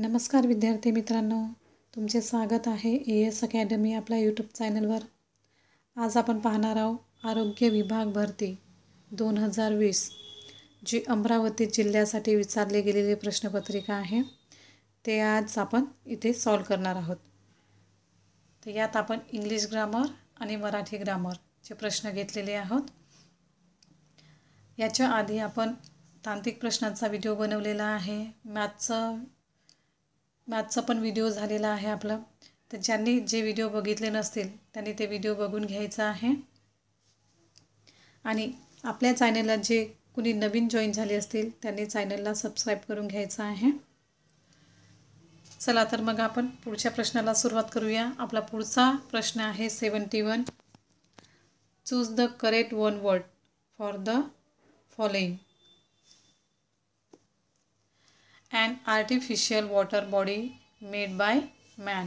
नमस्कार विद्यार्थी मित्रांनो तुमचे स्वागत आहे ए एस अकॅडमी आपल्या यूट्यूब चॅनलवर आज आपण पाहणार आहोत आरोग्य विभाग भरती दोन हजार वीस जी अमरावती जिल्ह्यासाठी विचारले गेलेली प्रश्नपत्रिका आहे ते आज आपण इथे सॉल्व करणार आहोत तर यात आपण इंग्लिश ग्रामर आणि मराठी ग्रामरचे प्रश्न घेतलेले आहोत याच्या आधी आपण तांत्रिक प्रश्नांचा व्हिडिओ बनवलेला आहे मॅथचं मॅथचा पण व्हिडिओ झालेला आहे आपला तर ज्यांनी जे व्हिडिओ बघितले नसतील त्यांनी ते व्हिडिओ बघून घ्यायचा आहे आणि आपल्या चॅनलला जे कुणी नवीन जॉईन झाले असतील त्यांनी चॅनलला सबस्क्राईब करून घ्यायचं आहे चला तर मग आपण पुढच्या प्रश्नाला सुरुवात करूया आपला पुढचा प्रश्न आहे seventy one choose the correct one word for the following and artificial water body made by man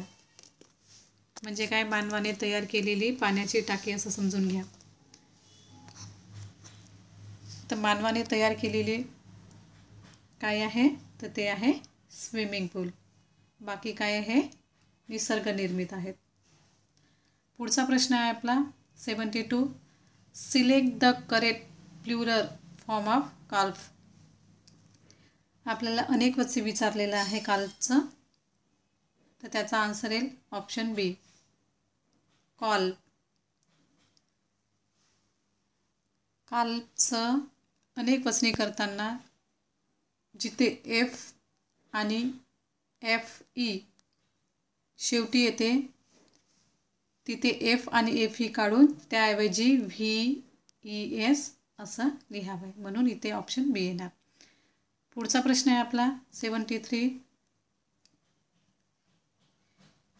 म्हणजे काय मानवाने तयार केलेली पाण्याची टाकी असं समजून घ्या तर मानवाने तयार केलेली काय आहे तर ते आहे स्विमिंग पूल बाकी काय आहे निसर्गनिर्मित आहेत पुढचा प्रश्न आहे आपला seventy two select the correct plural form of calf आपल्याला अनेक वचने विचारलेलं आहे कालचं तर त्याचा आन्सर येईल ऑप्शन बी कॉल कालचं अनेक वचनी करताना जिथे एफ आणि एफ ई e शेवटी येते तिथे एफ आणि एफ ई e काढून त्याऐवजी व्ही ई एस असं लिहावं आहे म्हणून इथे ऑप्शन बी येणार पुढचा प्रश्न आहे आपला seventy three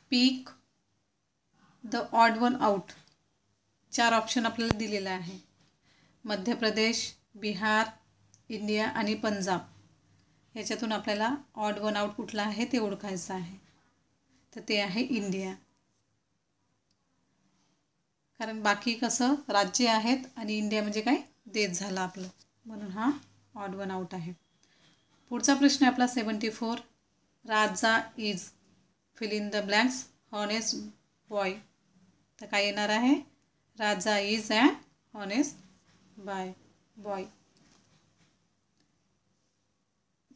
pick the odd one out चार ऑप्शन आपल्याला दिलेला आहे मध्य प्रदेश बिहार इंडिया आणि पंजाब ह्याच्यातून आपल्याला ऑड वन आउट कुठला आहे ते ओळखायचं आहे तर ते आहे इंडिया कारण बाकी कसं राज्य आहेत आणि इंडिया म्हणजे काय देश झाला आपलं म्हणून हा ऑड वन आउट आहे पुढचा प्रश्न आपला seventy four Raja is fill in the blanks honest boy तर काय येणार आहे Raja is and honest by boy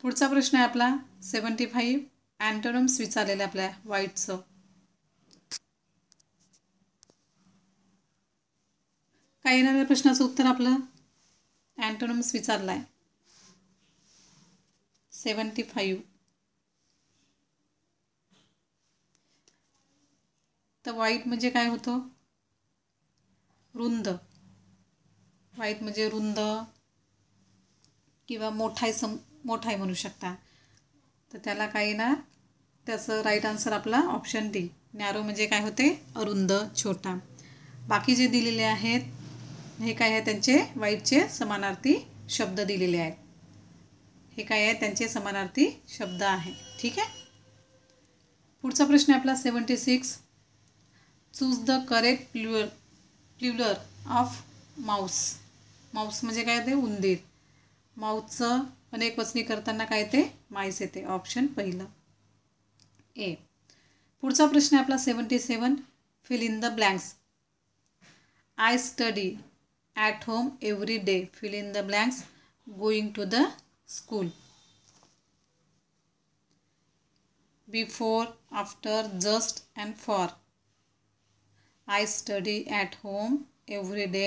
पुढचा प्रश्न आहे आपला सेवन्टी फाईव्ह अँटोनम्स विचारलेलं आपल्या वाईटचं काय येणार प्रश्नाचं उत्तर आपलं अँटोनम्स विचारलं आहे सेवन्टी फाईव्ह तर वाईट म्हणजे काय होतं रुंद वाईट म्हणजे रुंद किंवा मोठाय सम मोठाय म्हणू शकता तर त्याला काय येणार त्याचं राईट आन्सर आपला ऑप्शन डी नॅरो म्हणजे काय होते अरुंद छोटा बाकी जे दिलेले आहेत हे काय आहे त्यांचे वाईटचे समानार्थी शब्द दिलेले आहेत हे काय आहे त्यांचे समानार्थी शब्द आहे ठीक आहे पुढचा प्रश्न आहे आपला seventy six choose the correct plural plural of mouse mouse म्हणजे काय ते उंदीर माऊसचं अनेक वचनी करताना काय ते माईस येते ऑप्शन पहिलं ए पुढचा प्रश्न आहे आपला seventy seven fill in the blanks I study at home every day fill in the blanks going to the school before after just and for I study at home every day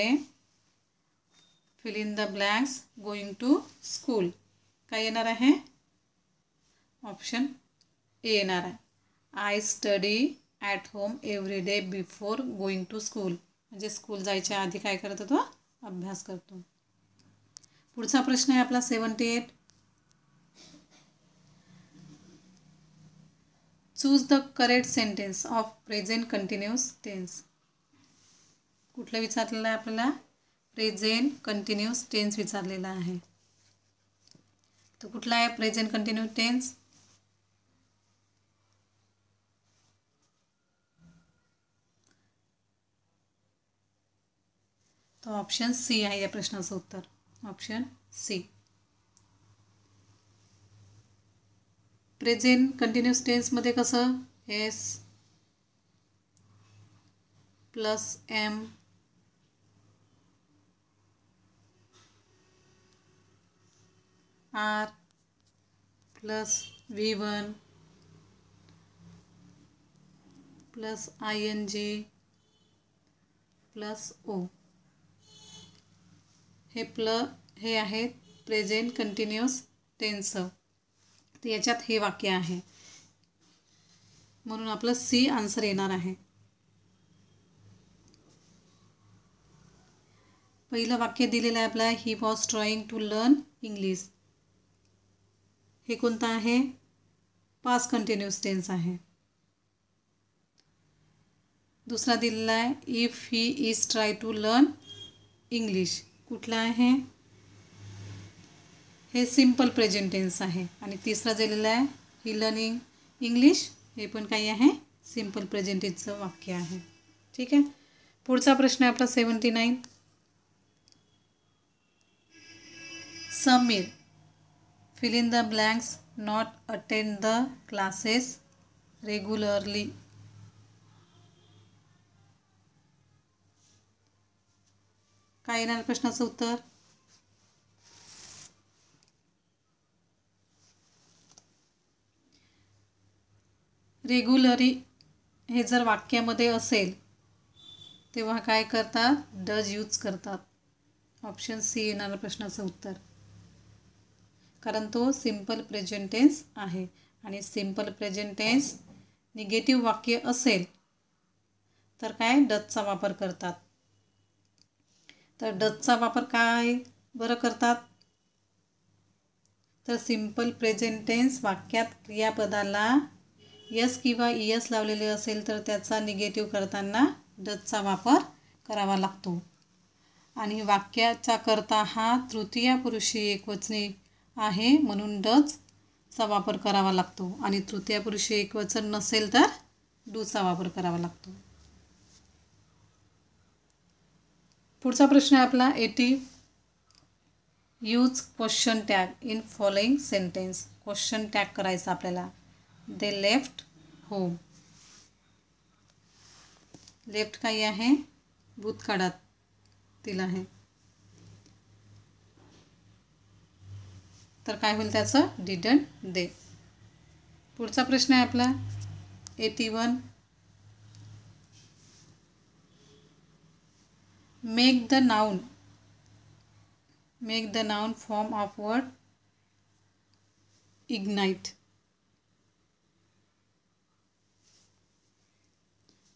fill in the blanks going to school का येणार आहे option A येणार आहे I study at home every day before going to school school जाए आधी काय अभ्यास करतो पुढचा प्रश्न आहे आपला seventy eight choose the correct sentence of present continuous tense कुठलं विचारलेलं आहे आपल्याला प्रेझेंट कंटिन्युअस टेन्स विचारलेला आहे तर कुठला आहे प्रेझेंट कंटिन्यू टेन्स तो ऑप्शन सी आहे या प्रश्नाचं उत्तर ऑप्शन सी प्रेझेंट कंटिन्युअस टेन्समध्ये कसं S plus am are plus V one plus I N G plus O हे प्ल हे आहेत प्रेझेंट कंटिन्युअस टेन्स तर याच्यात हे वाक्य आहे म्हणून आपलं सी आन्सर येणार आहे पहिलं वाक्य दिलेलं आहे आपलं he was trying to learn English हे कोणतं आहे पास कंटिन्युअस टेन्स आहे दुसरा दिलेला आहे if he is try to learn English कुठला आहे हे सिम्पल प्रेझेंटेन्स आहे आणि तिसरा दिलेला आहे ही लर्निंग इंग्लिश हे पण काही आहे सिम्पल प्रेझेंटेन्सचं वाक्य आहे ठीक आहे पुढचा प्रश्न आहे आपला seventy nine Sameer fill in the blanks not attend the classes regularly काय येणार प्रश्नाचं उत्तर रेग्युलरी हे जर वाक्यामध्ये असेल तेव्हा काय करतात डज यूज करतात ऑप्शन सी येणार प्रश्नाचं उत्तर कारण तो सिम्पल प्रेझेंटेन्स आहे आणि सिम्पल प्रेझेंटेन्स निगेटिव्ह वाक्य असेल तर काय डचचा वापर करतात तर डचचा वापर काय बरं करतात तर सिंपल प्रेझेंटेन्स वाक्यात क्रियापदाला यस किंवा इयस लावलेले असेल तर त्याचा निगेटिव्ह करताना डचचा वापर करावा लागतो आणि वाक्याचा करता हा तृतीय पुरुषी एकवचनी आहे म्हणून डचचा वापर करावा लागतो आणि तृतीय पुरुषी एकवचन नसेल तर डूचा वापर करावा लागतो पुढचा प्रश्न आहे आपला eighty use question tag in following sentence question tag करायचा आपल्याला दे लेफ्ट होम लेफ्ट काही आहे तिला आहे तर काय होईल त्याचं डिडन दे पुढचा प्रश्न आहे आपला eighty one make the noun make the noun form of word ignite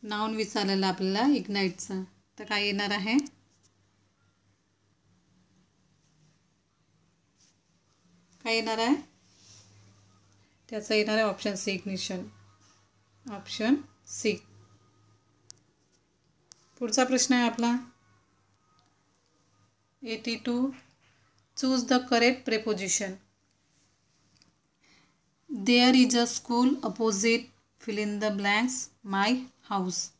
noun विचारलेला आपल्याला इग्नाईटचा तर काय येणार आहे काय येणार आहे त्याचं येणार आहे option C ignition option C पुढचा प्रश्न आहे आपला 82. Choose the correct preposition. There is a school opposite, fill in the blanks, my house.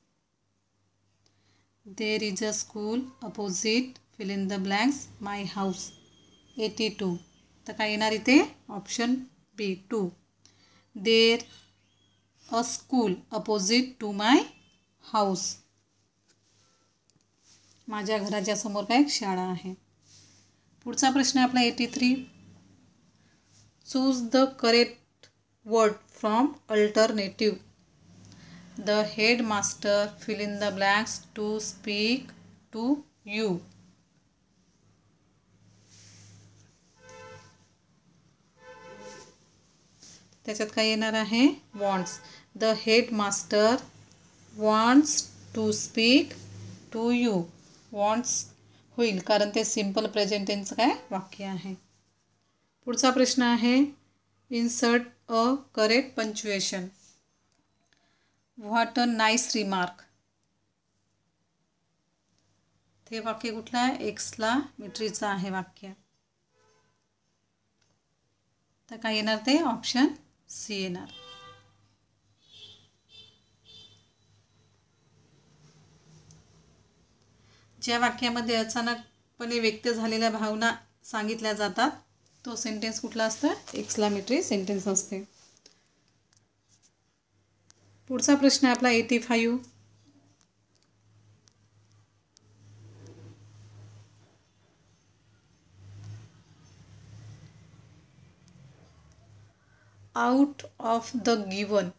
There is a school opposite, fill in the blanks, my house. 82. तर काय येणार इथे option B to there a school opposite to my house माझ्या घराच्या समोर काय शाळा आहे पुढचा प्रश्न आहे आपला eighty three choose the correct word from alternative the head master fill in the blanks to speak to you त्याच्यात काय येणार आहे wants the head master wants to speak to you wants होईल कारण ते सिम्पल प्रेझेंट त्यांचं काय वाक्य आहे पुढचा प्रश्न आहे insert a correct punctuation what a nice remark ते वाक्य कुठलं आहे एक्सला मिट्रीचं आहे वाक्य तर काय येणार ते ऑप्शन सी येणार ज्या वाक्यामध्ये अचानकपणे व्यक्त झालेल्या भावना सांगितल्या जातात तो सेंटेन्स कुठला असतो एक्सलामेटरी सेंटेन्स असते पुढचा प्रश्न आहे आपला eighty five out of the given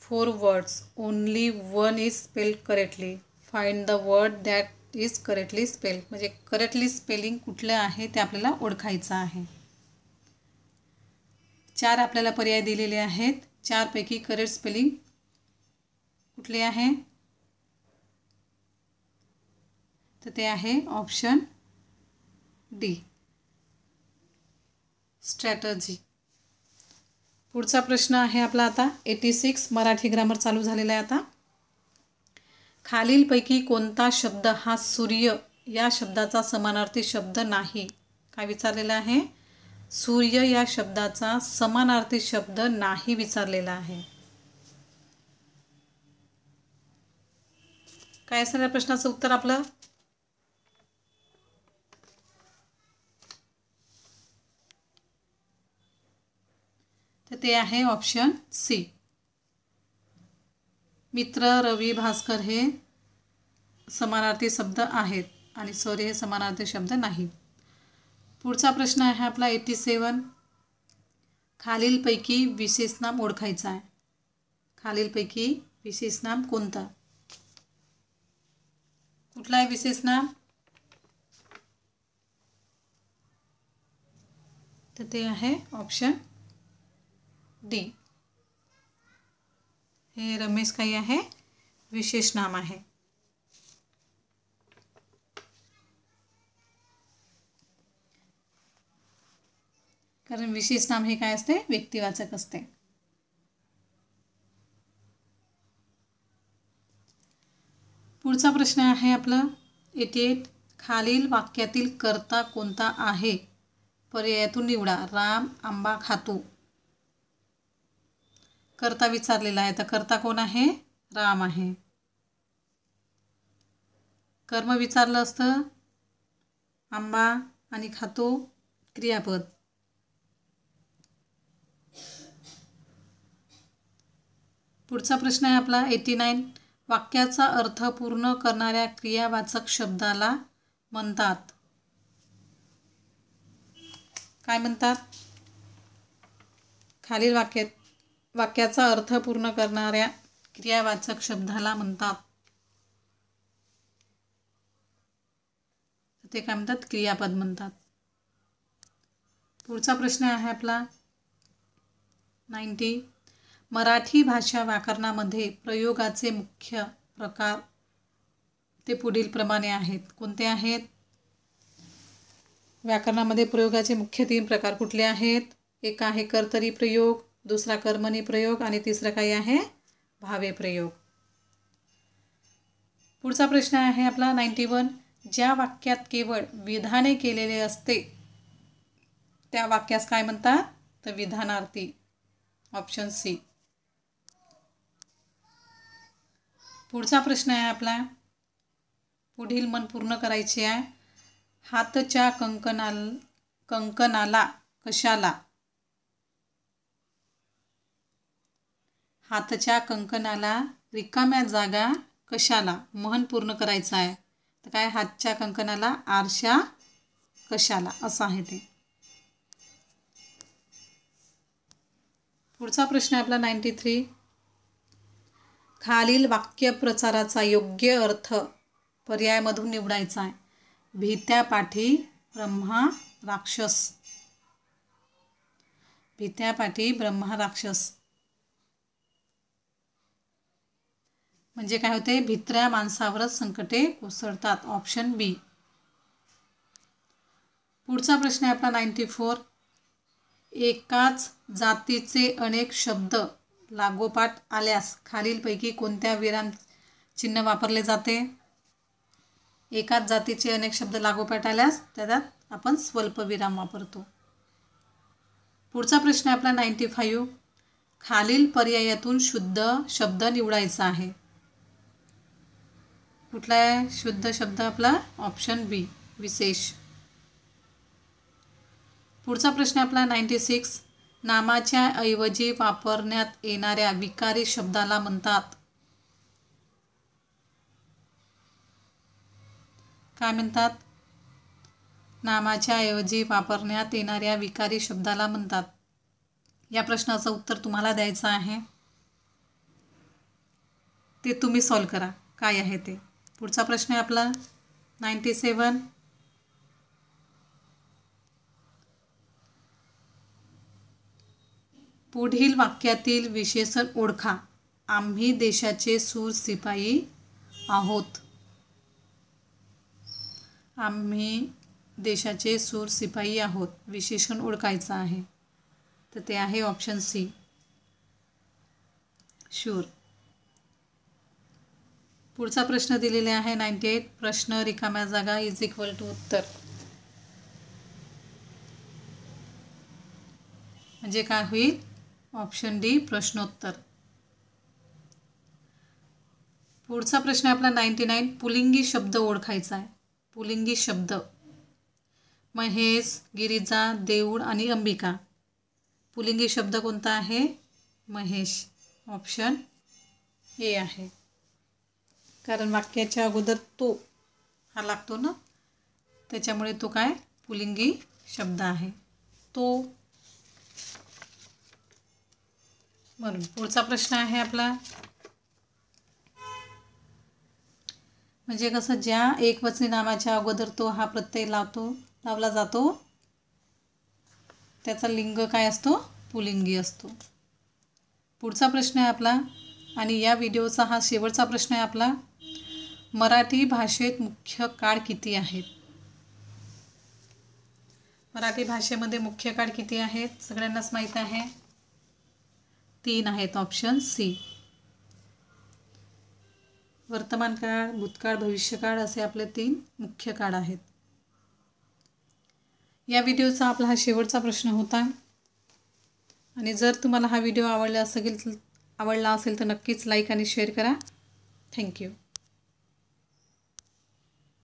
four words only one is spelled correctly find the word that is correctly spell म्हणजे करेक्टली स्पेलिंग कुठलं आहे ते आपल्याला ओळखायचं आहे चार आपल्याला पर्याय दिलेले आहेत चारपैकी करेक्ट स्पेलिंग कुठले आहे तर ते आहे ऑप्शन डी स्ट्रॅटर्जी पुढचा प्रश्न आहे आपला आता एटी सिक्स मराठी ग्रामर चालू झालेला आहे आता खालीलपैकी कोणता शब्द हा सूर्य या शब्दाचा समानार्थी शब्द नाही काय विचारलेला आहे सूर्य या शब्दाचा समानार्थी शब्द नाही विचारलेला आहे काय असणार प्रश्नाचं उत्तर आपलं तर ते आहे ऑप्शन सी मित्र रवी भास्कर हे समानार्थी शब्द आहेत आणि सॉरी हे समानार्थी शब्द नाही पुढचा प्रश्न आहे आपला एटी सेवन खालीलपैकी विशेष नाम ओळखायचा आहे खालीलपैकी विशेष नाम कोणता कुठला आहे विशेष नाम तर ते आहे ऑप्शन डी हे रमेश काही आहे विशेष नाम आहे कारण विशेष नाम हे काय असते व्यक्तिवाचक असते पुढचा प्रश्न आहे आपला एटी खालील वाक्यातील कर्ता कोणता आहे पर्यायातून निवडा राम आंबा खातू, कर्ता विचारलेला आहे तर कर्ता कोण आहे राम आहे कर्म विचारलं असतं आंबा आणि खातो क्रियापद पुढचा प्रश्न आहे आपला एटी नाईन वाक्याचा अर्थ पूर्ण करणाऱ्या क्रियावाचक शब्दाला म्हणतात काय म्हणतात खालील वाक्यात वाक्याचा अर्थ पूर्ण करणाऱ्या क्रियावाचक शब्दाला म्हणतात ते काय म्हणतात क्रियापद म्हणतात पुढचा प्रश्न आहे आपला नाईन्टी मराठी भाषा व्याकरणामध्ये प्रयोगाचे मुख्य प्रकार ते पुढील प्रमाणे आहेत कोणते आहेत व्याकरणामध्ये प्रयोगाचे मुख्य तीन प्रकार कुठले आहेत एक आहे कर्तरी प्रयोग दुसरा कर्मणी प्रयोग आणि तिसरा काय आहे भावे प्रयोग पुढचा प्रश्न आहे आपला नाईन्टी वन ज्या वाक्यात केवळ विधाने केलेले असते त्या वाक्यास काय म्हणतात तर विधानार्थी ऑप्शन सी पुढचा प्रश्न आहे आपला पुढील मन पूर्ण करायचे आहे हातच्या कंकनाल कंकणाला कशाला हातच्या कंकणाला रिकाम्या जागा कशाला महन पूर्ण करायचं आहे तर काय हातच्या कंकणाला आरशा कशाला असं आहे ते पुढचा प्रश्न आपला नाईन्टी थ्री खालील वाक्यप्रचाराचा योग्य अर्थ पर्यायामधून निवडायचा आहे भीत्या पाठी ब्रह्मा राक्षस पाठी ब्रह्मा राक्षस म्हणजे काय होते भित्र्या माणसावरच संकटे कोसळतात ऑप्शन बी पुढचा प्रश्न आहे आपला नाईन्टी फोर एकाच जातीचे अनेक शब्द लागोपाठ आल्यास खालीलपैकी कोणत्या विराम चिन्ह वापरले जाते एकाच जातीचे अनेक शब्द लागोपाठ आल्यास त्यात आपण स्वल्पविराम वापरतो पुढचा प्रश्न आहे आपला नाईन्टी फाईव्ह खालील पर्यायातून शुद्ध शब्द निवडायचा आहे कुठला आहे शुद्ध शब्द आपला ऑप्शन बी विशेष पुढचा प्रश्न आपला नाईन्टी सिक्स नामाच्या ऐवजी वापरण्यात येणाऱ्या विकारी शब्दाला म्हणतात काय म्हणतात नामाच्या ऐवजी वापरण्यात येणाऱ्या विकारी शब्दाला म्हणतात या प्रश्नाचं उत्तर तुम्हाला द्यायचं आहे ते तुम्ही सॉल्व करा काय आहे ते पुढचा प्रश्न आहे आपला नाईन्टी सेवन पुढील वाक्यातील विशेषण ओळखा आम्ही देशाचे सूर सिपाई आहोत आम्ही देशाचे सूर सिपाई आहोत विशेषण ओळखायचं आहे तर ते आहे ऑप्शन सी शूर पुढचा प्रश्न दिलेला आहे नाईन्टी एट प्रश्न रिकाम्या जागा इज इक्वल टू उत्तर म्हणजे काय होईल ऑप्शन डी प्रश्नोत्तर पुढचा प्रश्न आपला नाईन्टी नाईन पुलिंगी शब्द ओळखायचा आहे पुलिंगी शब्द महेश गिरिजा देऊळ आणि अंबिका पुलिंगी शब्द कोणता आहे महेश ऑप्शन ए आहे कारण वाक्याच्या अगोदर तो हा लागतो ना त्याच्यामुळे तो काय पुलिंगी शब्द आहे तो म्हणून पुढचा प्रश्न आहे आपला म्हणजे कसं ज्या एकवचनी नामाच्या अगोदर तो हा प्रत्यय लावतो लावला जातो त्याचा लिंग काय असतो पुलिंगी असतो पुढचा प्रश्न आहे आपला आणि या व्हिडिओचा हा शेवटचा प्रश्न आहे आपला मराठी भाषेत मुख्य काळ किती आहेत मराठी भाषेमध्ये मुख्य काळ किती आहेत सगळ्यांनाच माहीत आहे तीन आहेत ऑप्शन सी वर्तमान काळ भूतकाळ भविष्यकाळ असे आपले तीन मुख्य काळ आहेत या व्हिडिओचा आपला हा शेवटचा प्रश्न होता आणि जर तुम्हाला हा व्हिडिओ आवडला असेल आवडला असेल तर नक्कीच लाईक आणि शेअर करा थँक्यू